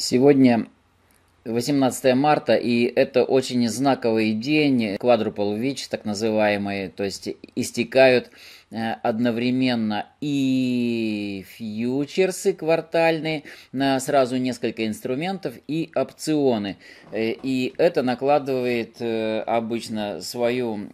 Сегодня 18 марта, и это очень знаковый день, квадрупл ВИЧ, так называемый, то есть истекают Э, одновременно и фьючерсы квартальные на сразу несколько инструментов и опционы. Э, и это накладывает э, обычно свою,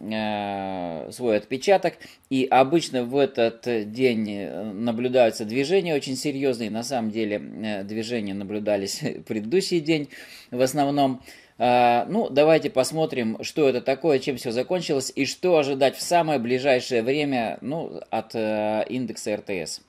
свой отпечаток. И обычно в этот день наблюдаются движения очень серьезные. На самом деле движения наблюдались предыдущий день в основном. А, ну, давайте посмотрим, что это такое, чем все закончилось и что ожидать в самое ближайшее время ну, от э, индекса РТС.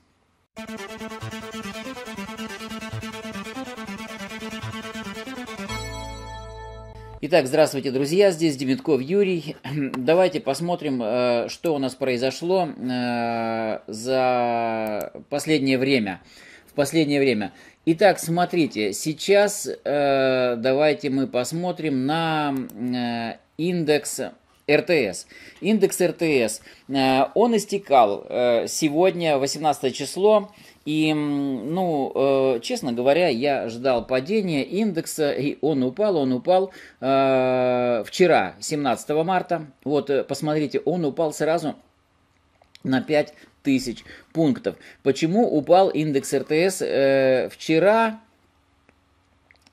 Итак, здравствуйте, друзья, здесь Демитков Юрий. Давайте посмотрим, э, что у нас произошло э, за последнее время. В последнее время. Итак, смотрите, сейчас э, давайте мы посмотрим на э, индекс РТС. Индекс РТС, э, он истекал э, сегодня, 18 число, и, ну, э, честно говоря, я ждал падения индекса, и он упал, он упал э, вчера, 17 марта. Вот, э, посмотрите, он упал сразу на 5 тысяч пунктов. Почему упал индекс РТС э, вчера?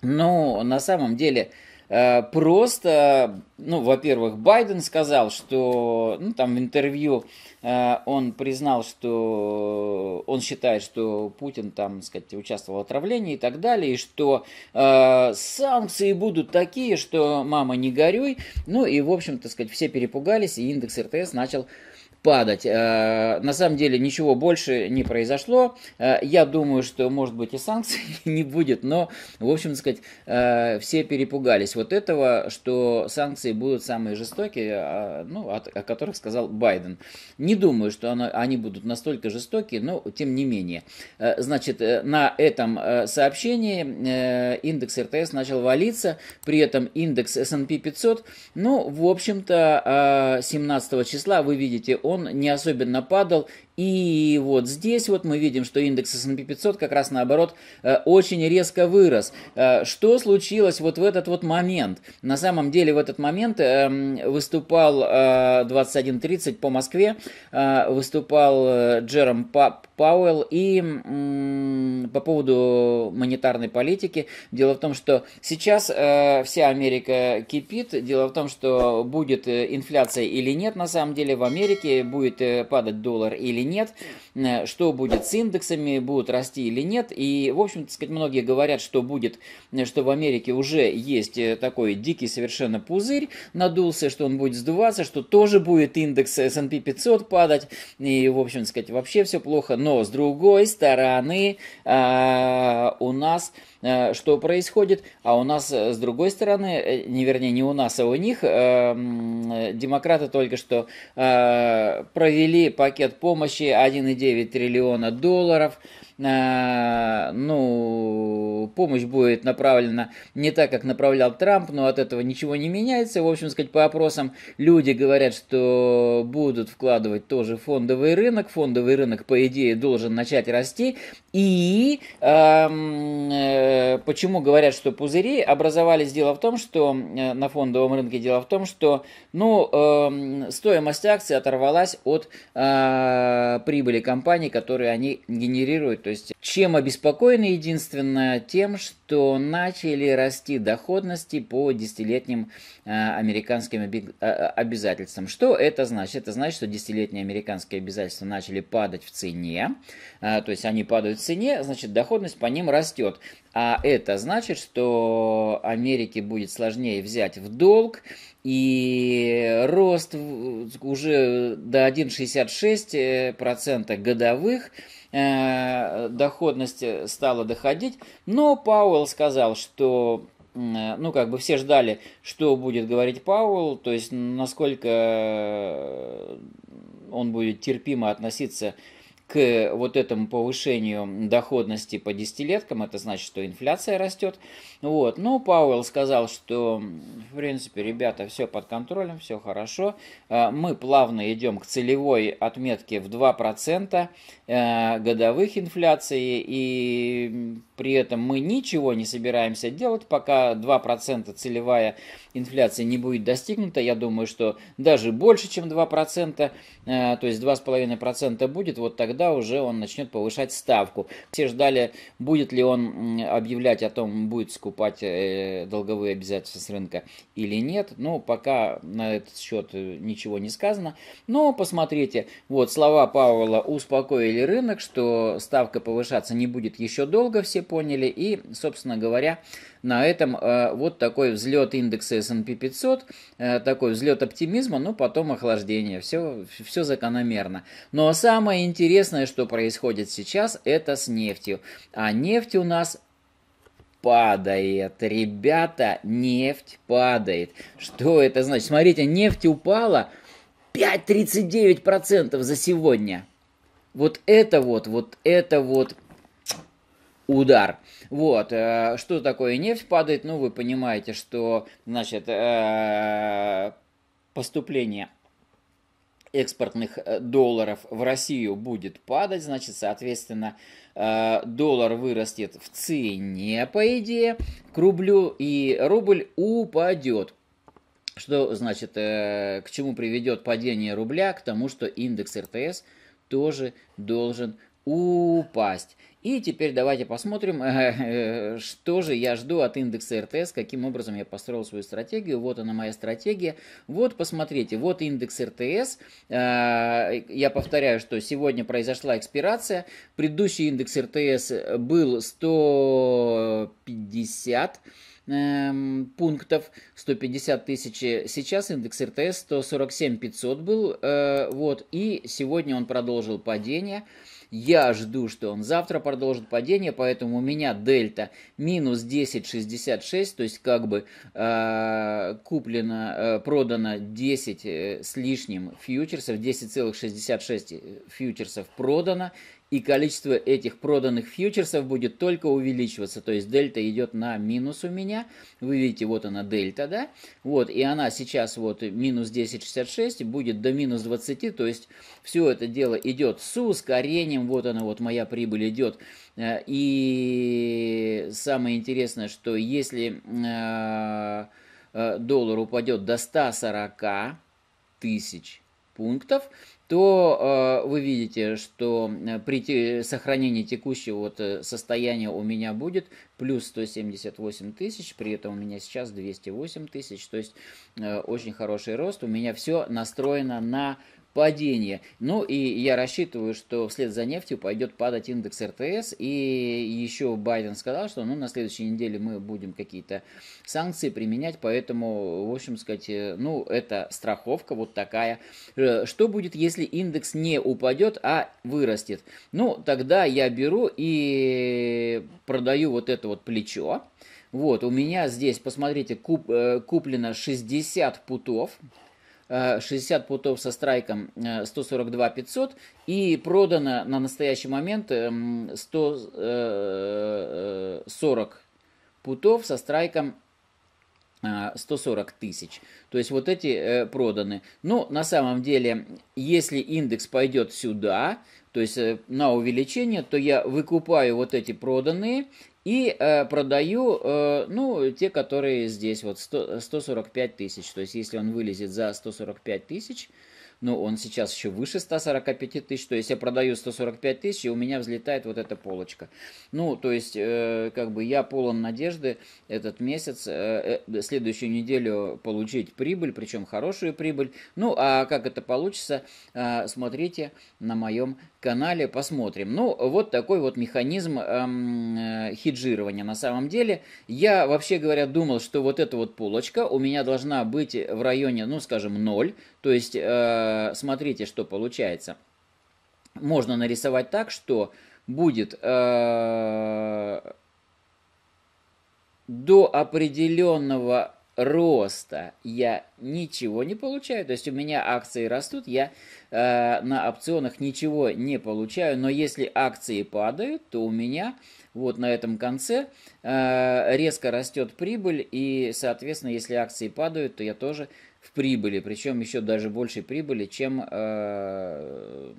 Ну, на самом деле, э, просто, ну, во-первых, Байден сказал, что, ну, там в интервью э, он признал, что он считает, что Путин, там, сказать, участвовал в отравлении и так далее, и что э, санкции будут такие, что мама не горюй. Ну, и, в общем-то, сказать, все перепугались, и индекс РТС начал падать. Э, на самом деле ничего больше не произошло. Э, я думаю, что, может быть, и санкций не будет, но, в общем сказать, э, все перепугались вот этого, что санкции будут самые жестокие, ну, о которых сказал Байден. Не думаю, что они будут настолько жестокие, но тем не менее. Значит, на этом сообщении индекс РТС начал валиться, при этом индекс S&P 500, ну, в общем-то, 17 числа, вы видите, он он не особенно падал и вот здесь вот мы видим, что индекс S&P 500 как раз наоборот э, очень резко вырос. Э, что случилось вот в этот вот момент? На самом деле в этот момент эм, выступал 21.30 э, по Москве, выступал Джером Пауэлл и по поводу монетарной политики. Дело в том, что сейчас вся Америка кипит. Дело в том, что будет инфляция или нет на самом деле в Америке, будет падать доллар или нет, э, что будет с индексами, будут расти или нет. И, в общем, так сказать, многие говорят, что будет, э, что в Америке уже есть э, такой дикий совершенно пузырь, надулся, что он будет сдуваться, что тоже будет индекс S&P 500 падать, и, в общем, так сказать, вообще все плохо. Но, с другой стороны, а, у нас... Э, что происходит, а у нас, э, с другой стороны, э, не вернее, не у нас, а у них, демократы только что провели пакет помощи 1,9 триллиона долларов, ну, помощь будет направлена не так, как направлял Трамп, но от этого ничего не меняется. В общем, сказать, по опросам люди говорят, что будут вкладывать тоже фондовый рынок. Фондовый рынок, по идее, должен начать расти. И эм, Э, почему говорят, что пузыри образовались? Дело в том, что э, на фондовом рынке дело в том, что ну, эм, стоимость акций оторвалась от э, прибыли компаний, которые они генерируют. То есть чем обеспокоены? Единственное тем, что начали расти доходности по десятилетним э, американским э, обязательствам. Что это значит? Это значит, что десятилетние американские обязательства начали падать в цене. Э, то есть они падают в цене, значит доходность по ним растет. А это значит, что Америке будет сложнее взять в долг, и рост уже до 1,66% годовых – Э, доходность э, стала доходить, но Пауэлл сказал, что э, ну, как бы все ждали, что будет говорить Пауэлл, то есть насколько он будет терпимо относиться к вот этому повышению доходности по десятилеткам, это значит, что инфляция растет. Вот. Но ну, Пауэлл сказал, что, в принципе, ребята, все под контролем, все хорошо. А, мы плавно идем к целевой отметке в 2% э, годовых инфляции, и при этом мы ничего не собираемся делать, пока 2% целевая инфляция не будет достигнута. Я думаю, что даже больше, чем 2%, э, то есть 2,5% будет, вот тогда когда уже он начнет повышать ставку. Все ждали, будет ли он объявлять о том, будет скупать э, долговые обязательства с рынка или нет. Но ну, пока на этот счет э, ничего не сказано. Но посмотрите, вот слова Пауэлла успокоили рынок, что ставка повышаться не будет еще долго, все поняли. И, собственно говоря, на этом э, вот такой взлет индекса S&P 500, э, такой взлет оптимизма, но ну, потом охлаждение. Все, все закономерно. Но самое интересное Единственное, что происходит сейчас, это с нефтью. А нефть у нас падает. Ребята, нефть падает. Что это значит? Смотрите, нефть упала 5,39% за сегодня. Вот это вот, вот это вот удар. Вот, э, что такое нефть падает? Ну, вы понимаете, что, значит, э, поступление экспортных э, долларов в Россию будет падать, значит, соответственно, э, доллар вырастет в цене, по идее, к рублю, и рубль упадет. Что значит, э, к чему приведет падение рубля? К тому, что индекс РТС тоже должен упасть. И теперь давайте посмотрим, э, э, что же я жду от индекса РТС, каким образом я построил свою стратегию. Вот она моя стратегия. Вот, посмотрите, вот индекс РТС. Э, я повторяю, что сегодня произошла экспирация. Предыдущий индекс РТС был 150 эм, пунктов 150 тысяч. Сейчас индекс РТС 147 500 был. Вот. И сегодня он продолжил падение. Я жду, что он завтра продолжит падение, поэтому у меня дельта минус 10,66, то есть как бы э, куплено, э, продано 10 э, с лишним фьючерсов, 10,66 э, фьючерсов продано, и количество этих проданных фьючерсов будет только увеличиваться. То есть дельта идет на минус у меня. Вы видите, вот она дельта, да? Вот, и она сейчас вот минус 10,66 будет до минус 20. То есть все это дело идет с ускорением. Вот она, вот моя прибыль идет. Э, и самое интересное, что если э, э, доллар упадет до 140 тысяч пунктов, то э, вы видите, что э, при сохранении текущего вот э, состояния у меня будет плюс 178 тысяч, при этом у меня сейчас 208 тысяч, то есть э, очень хороший рост. У меня все настроено на падение. Ну и я рассчитываю, что вслед за нефтью пойдет падать индекс РТС. И еще Байден сказал, что ну, на следующей неделе мы будем какие-то санкции применять. Поэтому, в общем сказать, э, ну это страховка вот такая. Э, что будет, если индекс не упадет, а вырастет? Ну тогда я беру и продаю вот это вот плечо. Вот, у меня здесь, посмотрите, куп, э, куплено 60 путов 60 э, путов со страйком 142 э, 500 и продано на настоящий момент 140 эм, э, путов со страйком 140 тысяч. То есть вот эти проданы. Но ну, на самом деле, если индекс пойдет сюда, то есть э, на увеличение, то я выкупаю вот эти проданные и э, продаю, э, ну, те, которые здесь, вот 100, 145 э, тысяч. То есть, если он вылезет за 145 тысяч, ну, он сейчас еще выше 145 тысяч, то есть я продаю 145 тысяч, и у меня взлетает вот эта полочка. Ну, то есть, э, как бы я полон надежды этот месяц, э, э следующую неделю получить прибыль, причем хорошую прибыль. Ну, а как это получится, э, смотрите на моем канале посмотрим. Ну, вот такой вот механизм эм, э, хеджирования на самом деле. Я, вообще говоря, думал, что вот эта вот полочка у меня должна быть в районе, ну, скажем, 0. То есть, э, смотрите, что получается. Можно нарисовать так, что будет... Э, до определенного роста я ничего не получаю, то есть у меня акции растут, я э, на опционах ничего не получаю, но если акции падают, то у меня вот на этом конце э, резко растет прибыль, и, соответственно, если акции падают, то я тоже в прибыли, причем еще даже больше прибыли, чем... Э,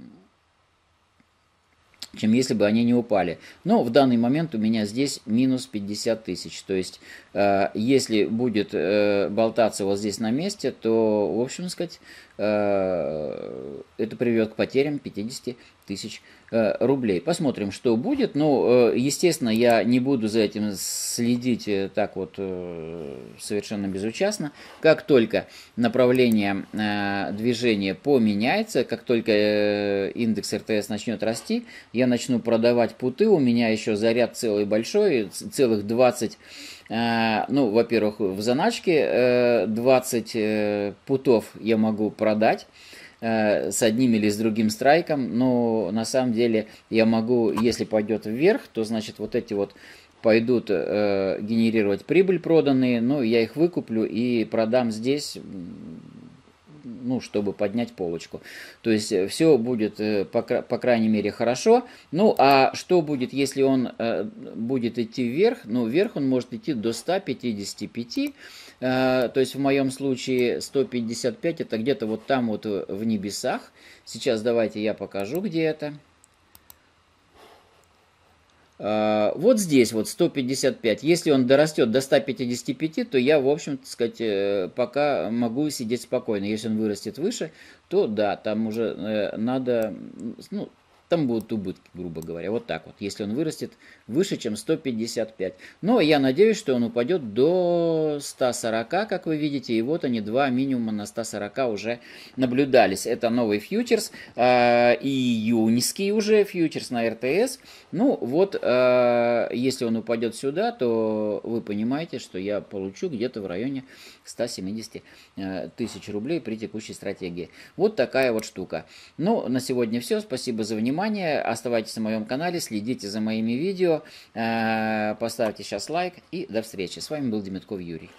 чем если бы они не упали. Но в данный момент у меня здесь минус 50 тысяч. То есть, э, если будет э, болтаться вот здесь на месте, то, в общем сказать, э, это приведет к потерям 50 тысяч э, рублей. Посмотрим, что будет. Ну, э, естественно, я не буду за этим следить э, так вот совершенно безучастно. Как только направление движения поменяется, как только индекс РТС начнет расти, я начну продавать путы. У меня еще заряд целый большой, целых 20 ну, во-первых, в заначке 20 путов я могу продать. Э, с одним или с другим страйком, но на самом деле я могу, если пойдет вверх, то значит вот эти вот пойдут э, генерировать прибыль проданные, но ну, я их выкуплю и продам здесь ну, чтобы поднять полочку. То есть э, все будет, э, по, по крайней мере, хорошо. Ну, а что будет, если он э, будет идти вверх? Ну, вверх он может идти до 155. То есть в моем случае 155 это где-то вот там вот в небесах. Сейчас давайте я покажу, где это. А, вот здесь вот 155, если он дорастет до 155, то я, в общем, так сказать, э, пока могу сидеть спокойно. Если он вырастет выше, то да, там уже э, надо, ну, там будут убытки, грубо говоря. Вот так вот, если он вырастет выше, чем 155. Но я надеюсь, что он упадет до 140, как вы видите. И вот они, два минимума на 140 уже наблюдались. Это новый фьючерс, э, июньский уже фьючерс на РТС. Ну вот, э, если он упадет сюда, то вы понимаете, что я получу где-то в районе 170 э, тысяч рублей при текущей стратегии. Вот такая вот штука. Ну, на сегодня все. Спасибо за внимание внимание, оставайтесь на моем канале, следите за моими видео, э, поставьте сейчас лайк и до встречи. С вами был Демятков Юрий.